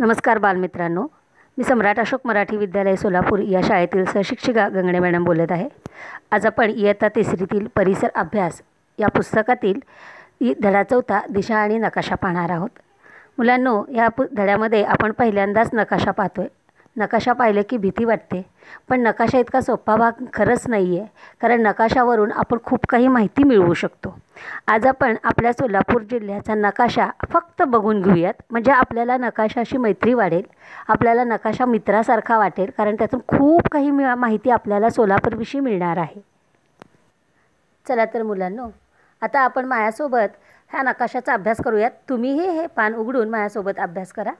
नमस्कार बालमित्रांनो मी सम्राट अशोक मराठी विद्यालय सोलापूर या शाळेतील सहशिक्षिका गंगणे मॅडम बोलत आहे आज आपण इयत्ता तिसरीतील परिसर अभ्यास या पुस्तकातील धडा चौथा दिशा आणि नकाशा पाहणार आहोत मुलांनो या पु धड्यामध्ये आपण पहिल्यांदाच नकाशा पाहतो आहे नकाशा पाहिले की भीती वाटते पण नकाशा इतका सोपा भाग खरंच नाही आहे कारण नकाशावरून आपण खूप काही माहिती मिळवू शकतो आज आपण आपल्या सोलापूर जिल्ह्याचा नकाशा फक्त बघून घेऊयात म्हणजे आपल्याला नकाशाशी मैत्री वाढेल आपल्याला नकाशा मित्रासारखा वाटेल कारण त्यातून खूप काही माहिती आपल्याला सोलापूरविषयी मिळणार आहे चला तर मुलांनो आता आपण मायासोबत ह्या नकाशाचा अभ्यास करूयात तुम्हीही हे पान उघडून मायासोबत अभ्यास करा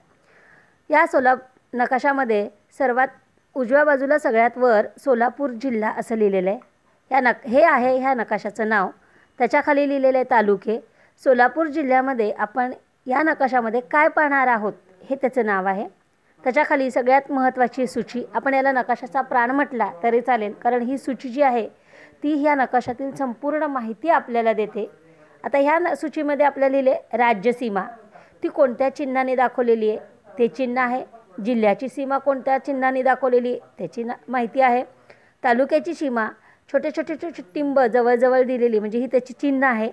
या सोला नकाशामध्ये सर्वात उजव्या बाजूला सगळ्यात वर सोलापूर जिल्हा असं लिहिलेलं आहे ह्या नक हे आहे ह्या नकाशाचं नाव त्याच्याखाली लिहिलेले तालुके सोलापूर जिल्ह्यामध्ये आपण या नकाशामध्ये काय पाहणार आहोत हे त्याचं नाव आहे त्याच्याखाली सगळ्यात महत्त्वाची सूची आपण याला नकाशाचा प्राण म्हटला तरी चालेल कारण ही सूची जी आहे ती ह्या नकाशातील संपूर्ण माहिती आपल्याला देते आता ह्या न सूचीमध्ये आपल्याला लिहिले राज्यसीमा ती कोणत्या चिन्हाने दाखवलेली आहे ते चिन्ह आहे जिल्ह्याची सीमा कोणत्या चिन्हाने दाखवलेली आहे त्याची ना माहिती आहे तालुक्याची सीमा छोटे छोटे छोटे टिंब जवळजवळ दिलेली म्हणजे ही त्याची चिन्ह आहे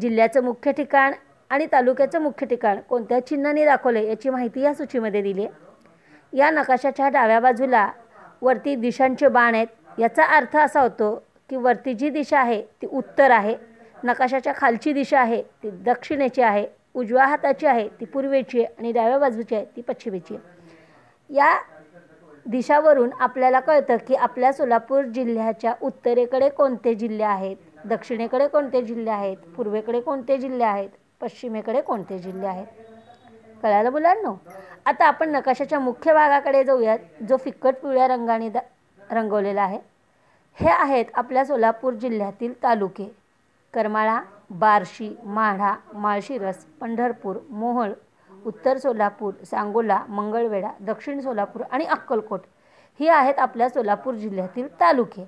जिल्ह्याचं मुख्य ठिकाण आणि तालुक्याचं मुख्य ठिकाण कोणत्या चिन्हाने आहे याची माहिती या सूचीमध्ये दिली आहे या नकाशाच्या डाव्या बाजूला वरती दिशांचे बाण आहेत याचा अर्थ असा होतो की वरती जी दिशा आहे ती उत्तर आहे नकाशाच्या खालची दिशा आहे ती दक्षिणेची आहे उजव्या हाताची आहे ती पूर्वेची आहे आणि डाव्या बाजूची आहे ती पश्चिमेची आहे या दिशावरून आपल्याला कळतं की आपल्या सोलापूर जिल्ह्याच्या उत्तरेकडे कोणते जिल्हे आहेत दक्षिणेकडे कोणते जिल्हे आहेत पूर्वेकडे कोणते जिल्हे आहेत पश्चिमेकडे कोणते जिल्हे आहेत कळायला मुलांनो आता आपण नकाशाच्या मुख्य भागाकडे जाऊयात जो फिकट पिवळ्या रंगाने रंगवलेला आहे हे आहेत आपल्या सोलापूर जिल्ह्यातील तालुके करमाळा बार्शी माढा माळशिरस पंढरपूर मोहोळ उत्तर सोलापूर सांगोला मंगळवेढा दक्षिण सोलापूर आणि अक्कलकोट ही आहेत आपल्या सोलापूर जिल्ह्यातील तालुके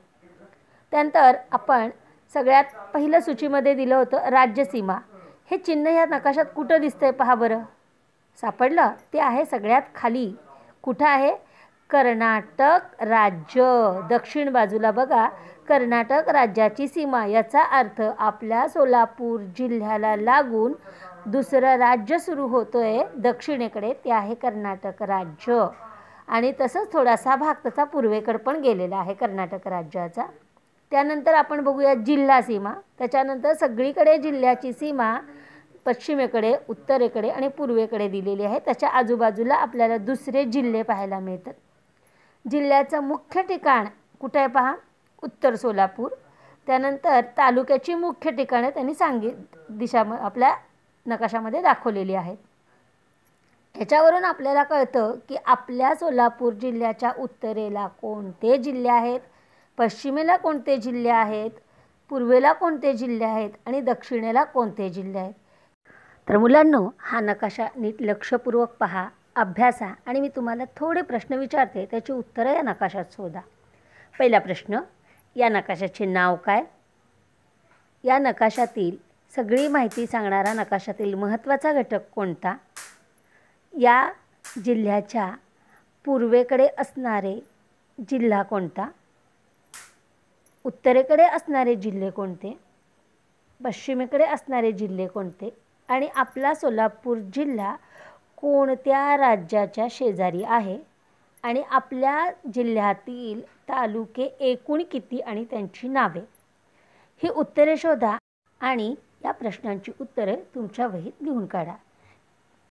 त्यानंतर आपण सगळ्यात पहिलं सूचीमध्ये दिलं होतं राज्यसीमा हे चिन्ह या नकाशात कुठं आहे पहा बरं सापडलं ते आहे सगळ्यात खाली कुठं आहे कर्नाटक राज्य दक्षिण बाजूला बघा कर्नाटक राज्याची सीमा याचा अर्थ आपल्या सोलापूर जिल्ह्याला लागून दुसरं राज्य सुरू होतो आहे दक्षिणेकडे ते आहे कर्नाटक राज्य आणि तसंच थोडासा भाग तसा पूर्वेकडे पण गेलेला आहे कर्नाटक राज्याचा त्यानंतर आपण बघूया जिल्हा सीमा त्याच्यानंतर सगळीकडे जिल्ह्याची सीमा पश्चिमेकडे उत्तरेकडे आणि पूर्वेकडे दिलेली आहे त्याच्या आजूबाजूला आपल्याला दुसरे जिल्हे पाहायला मिळतात जिल्ह्याचं मुख्य ठिकाण कुठे आहे पहा उत्तर सोलापूर त्यानंतर तालुक्याची मुख्य ठिकाणं त्यांनी सांगित दिशा आपल्या नकाशामध्ये दाखवलेली आहेत याच्यावरून आपल्याला कळतं की आपल्या सोलापूर जिल्ह्याच्या उत्तरेला कोणते जिल्हे आहेत पश्चिमेला कोणते जिल्हे आहेत पूर्वेला कोणते जिल्हे आहेत आणि दक्षिणेला कोणते जिल्हे आहेत तर मुलांनो हा नकाशा नीट लक्षपूर्वक पहा अभ्यासा आणि मी तुम्हाला थोडे प्रश्न विचारते त्याची उत्तरं या नकाशात शोधा पहिला प्रश्न या नकाशाचे नाव काय या नकाशातील सगळी माहिती सांगणारा नकाशातील महत्त्वाचा घटक कोणता या जिल्ह्याच्या पूर्वेकडे असणारे जिल्हा कोणता उत्तरेकडे असणारे जिल्हे कोणते पश्चिमेकडे असणारे जिल्हे कोणते आणि आपला सोलापूर जिल्हा कोणत्या राज्याच्या शेजारी आहे आणि आपल्या जिल्ह्यातील तालुके एकूण किती आणि त्यांची नावे ही उत्तरे शोधा आणि या प्रश्नांची उत्तरे तुमच्या वहीत लिहून काढा